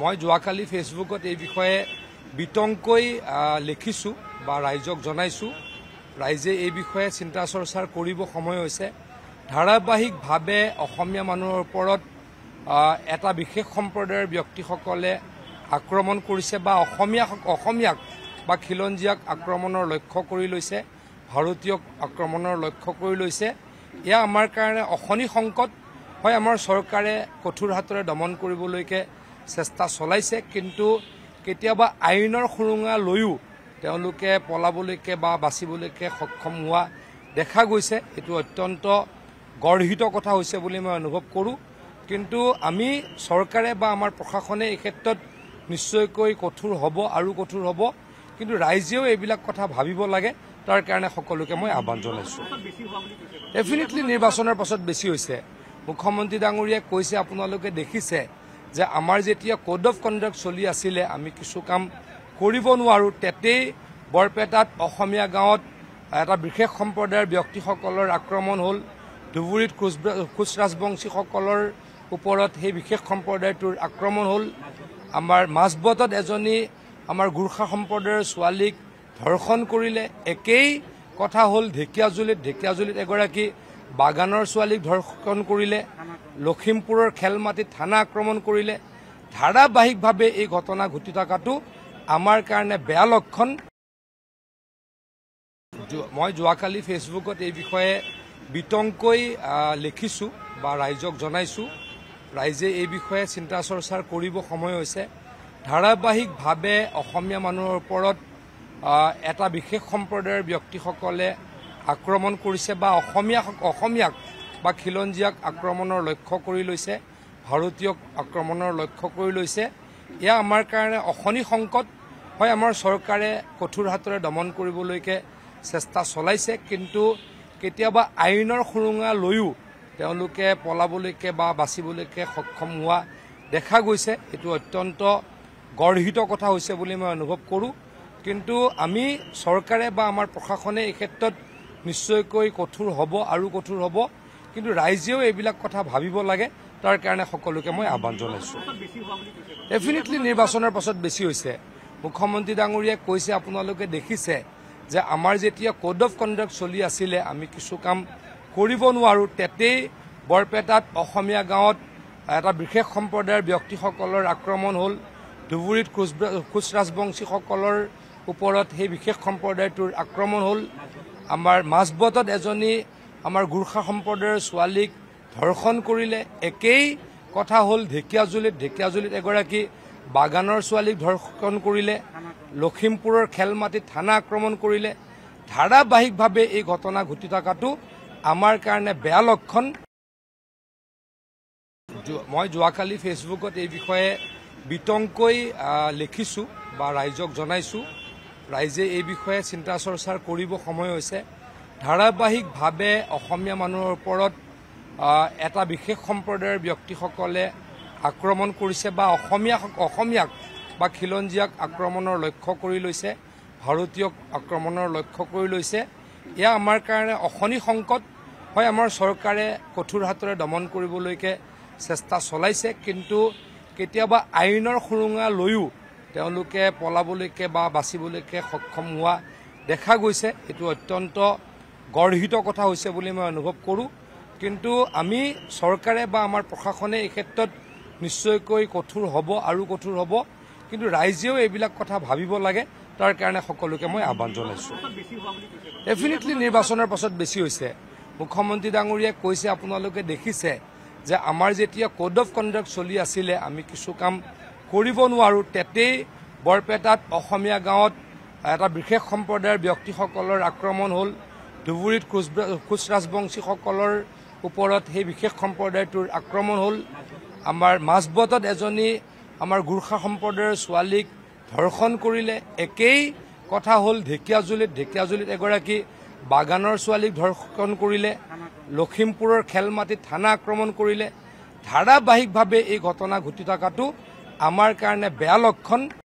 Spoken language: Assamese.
মই যোৱাকালি ফেচবুকত এই বিষয়ে বিতংকৈ লিখিছোঁ বা ৰাইজক জনাইছোঁ ৰাইজে এই বিষয়ে চিন্তা চৰ্চাৰ কৰিব সময় হৈছে ধাৰাবাহিকভাৱে অসমীয়া মানুহৰ ওপৰত এটা বিশেষ সম্প্ৰদায়ৰ ব্যক্তিসকলে আক্ৰমণ কৰিছে বা অসমীয়া অসমীয়াক বা খিলঞ্জীয়াক আক্ৰমণৰ লক্ষ্য কৰি লৈছে ভাৰতীয়ক আক্ৰমণৰ লক্ষ্য কৰি লৈছে এয়া আমাৰ কাৰণে অশনি সংকট হয় আমাৰ চৰকাৰে কঠোৰ হাতেৰে দমন কৰিবলৈকে চেষ্টা চলাইছে কিন্তু কেতিয়াবা আইনৰ সুৰুঙা লৈও তেওঁলোকে পলাবলৈকে বা বাচিবলৈকে সক্ষম হোৱা দেখা গৈছে এইটো অত্যন্ত গৰ্হিত কথা হৈছে বুলি মই অনুভৱ কৰোঁ কিন্তু আমি চৰকাৰে বা আমাৰ প্ৰশাসনে এই ক্ষেত্ৰত নিশ্চয়কৈ কঠোৰ হ'ব আৰু কঠোৰ হ'ব কিন্তু ৰাইজেও এইবিলাক কথা ভাবিব লাগে তাৰ কাৰণে সকলোকে মই আহ্বান জনাইছোঁ ডেফিনেটলি নিৰ্বাচনৰ পাছত বেছি হৈছে মুখ্যমন্ত্ৰী ডাঙৰীয়াই কৈছে আপোনালোকে দেখিছে যে আমাৰ যেতিয়া কোড অফ কণ্ডাক্ট চলি আছিলে আমি কিছু কাম কৰিব নোৱাৰোঁ তেতেই বৰপেটাত অসমীয়া গাঁৱত এটা বিশেষ সম্প্ৰদায়ৰ ব্যক্তিসকলৰ আক্ৰমণ হ'ল ধুবুৰীত কোচ কোচ ৰাজবংশীসকলৰ ওপৰত সেই বিশেষ সম্প্ৰদায়টোৰ আক্ৰমণ হ'ল আমাৰ মাজবটত এজনী আমাৰ গোৰ্খা সম্প্ৰদায়ৰ ছোৱালীক ধৰ্ষণ কৰিলে একেই কথা হ'ল ঢেকীয়াজুলিত ঢেকীয়াজুলিত এগৰাকী বাগানৰ ছোৱালীক ধৰ্ষণ কৰিলে লখিমপুৰৰ খেল মাটিত থানা আক্ৰমণ কৰিলে ধাৰাবাহিকভাৱে এই ঘটনা ঘটি থকাটো আমাৰ কাৰণে বেয়া লক্ষণ মই যোৱাকালি ফেচবুকত এই বিষয়ে বিতংকৈ লিখিছোঁ বা ৰাইজক জনাইছোঁ ৰাইজে এই বিষয়ে চিন্তা চৰ্চা কৰিব সময় হৈছে ধাৰাবাহিকভাৱে অসমীয়া মানুহৰ ওপৰত এটা বিশেষ সম্প্ৰদায়ৰ ব্যক্তিসকলে আক্ৰমণ কৰিছে বা অসমীয়াক অসমীয়াক বা খিলঞ্জীয়াক আক্ৰমণৰ লক্ষ্য কৰি লৈছে ভাৰতীয়ক আক্ৰমণৰ লক্ষ্য কৰি লৈছে এয়া আমাৰ কাৰণে অশনি সংকট হয় আমাৰ চৰকাৰে কঠোৰ হাতেৰে দমন কৰিবলৈকে চেষ্টা চলাইছে কিন্তু কেতিয়াবা আইনৰ সুৰুঙা লৈও তেওঁলোকে পলাবলৈকে বা বাচিবলৈকে সক্ষম হোৱা দেখা গৈছে এইটো অত্যন্ত গৰ্হিত কথা হৈছে বুলি মই অনুভৱ কৰোঁ কিন্তু আমি চৰকাৰে বা আমাৰ প্ৰশাসনে এই ক্ষেত্ৰত নিশ্চয়কৈ কঠোৰ হ'ব আৰু কঠোৰ হ'ব কিন্তু ৰাইজেও এইবিলাক কথা ভাবিব লাগে তাৰ কাৰণে সকলোকে মই আহ্বান জনাইছোঁ ডেফিনেটলি নিৰ্বাচনৰ পাছত বেছি হৈছে মুখ্যমন্ত্ৰী ডাঙৰীয়াই কৈছে আপোনালোকে দেখিছে যে আমাৰ যেতিয়া কোড অফ কণ্ডাক্ট চলি আছিলে আমি কিছু কাম কৰিব নোৱাৰোঁ তেতেই বৰপেটাত অসমীয়া গাঁৱত এটা বিশেষ সম্প্ৰদায়ৰ ব্যক্তিসকলৰ আক্ৰমণ হ'ল ধুবুৰীত খোজ খোজ ৰাজবংশীসকলৰ ওপৰত সেই বিশেষ সম্প্ৰদায়টোৰ আক্ৰমণ হ'ল আমাৰ মাজবটত এজনী আমাৰ গোৰ্খা সম্প্ৰদায়ৰ ছোৱালীক ধৰ্ষণ কৰিলে একেই কথা হ'ল ঢেকীয়াজুলিত ঢেকীয়াজুলিত এগৰাকী বাগানৰ ছোৱালীক ধৰ্ষণ কৰিলে লখিমপুৰৰ খেল মাটিত থানা আক্ৰমণ কৰিলে ধাৰাবাহিকভাৱে এই ঘটনা ঘটি থকাটো আমাৰ কাৰণে বেয়া লক্ষণ মই যোৱাকালি ফেচবুকত এই বিষয়ে বিতংকৈ লিখিছোঁ বা ৰাইজক জনাইছোঁ ৰাইজে এই বিষয়ে চিন্তা চৰ্চাৰ কৰিব সময় হৈছে ধাৰাবাহিকভাৱে অসমীয়া মানুহৰ ওপৰত এটা বিশেষ সম্প্ৰদায়ৰ ব্যক্তিসকলে আক্ৰমণ কৰিছে বা অসমীয়া অসমীয়াক বা খিলঞ্জীয়াক আক্ৰমণৰ লক্ষ্য কৰি লৈছে ভাৰতীয়ক আক্ৰমণৰ লক্ষ্য কৰি লৈছে এয়া আমাৰ কাৰণে অশনি সংকট হয় আমাৰ চৰকাৰে কঠোৰ হাতেৰে দমন কৰিবলৈকে চেষ্টা চলাইছে কিন্তু কেতিয়াবা আইনৰ সুৰুঙা লৈও তেওঁলোকে পলাবলৈকে বা বাছিবলৈকে সক্ষম হোৱা দেখা গৈছে এইটো অত্যন্ত গৰ্হিত কথা হৈছে বুলি মই অনুভৱ কৰোঁ কিন্তু আমি চৰকাৰে বা আমাৰ প্ৰশাসনে এই ক্ষেত্ৰত নিশ্চয়কৈ কঠোৰ হ'ব আৰু কঠোৰ হ'ব কিন্তু ৰাইজেও এইবিলাক কথা ভাবিব লাগে তাৰ কাৰণে সকলোকে মই আহ্বান জনাইছোঁ ডেফিনেটলি নিৰ্বাচনৰ পাছত বেছি হৈছে মুখ্যমন্ত্ৰী ডাঙৰীয়াই কৈছে আপোনালোকে দেখিছে যে আমাৰ যেতিয়া কোড অফ কণ্ডাক্ট চলি আছিলে আমি কিছু কাম কৰিব নোৱাৰোঁ তেতেই বৰপেটাত অসমীয়া গাঁৱত এটা বিশেষ সম্প্ৰদায়ৰ ব্যক্তিসকলৰ আক্ৰমণ হ'ল ধুবুৰীত কোচ কোচ ৰাজবংশীসকলৰ ওপৰত সেই বিশেষ সম্প্ৰদায়টোৰ আক্ৰমণ হ'ল আমাৰ মাজবটত এজনী আমাৰ গোৰ্খা সম্প্ৰদায়ৰ ছোৱালীক ধৰ্ষণ কৰিলে একেই কথা হ'ল ঢেকীয়াজুলিত ঢেকীয়াজুলিত এগৰাকী বাগানৰ ছোৱালীক ধৰ্ষণ কৰিলে লখিমপুৰৰ খেলমাটিত থানা আক্ৰমণ কৰিলে ধাৰাবাহিকভাৱে এই ঘটনা ঘটি থকাটো আমাৰ কাৰণে বেয়া লক্ষণ